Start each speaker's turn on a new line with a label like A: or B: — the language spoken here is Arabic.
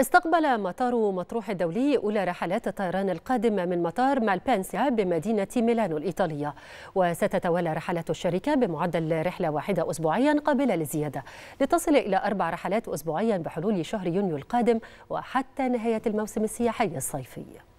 A: استقبل مطار مطروح الدولي أولى رحلات الطيران القادمة من مطار مالبانسيا بمدينة ميلانو الإيطالية وستتوالى رحلات الشركة بمعدل رحلة واحدة أسبوعيا قابلة للزيادة لتصل إلى أربع رحلات أسبوعيا بحلول شهر يونيو القادم وحتى نهاية الموسم السياحي الصيفي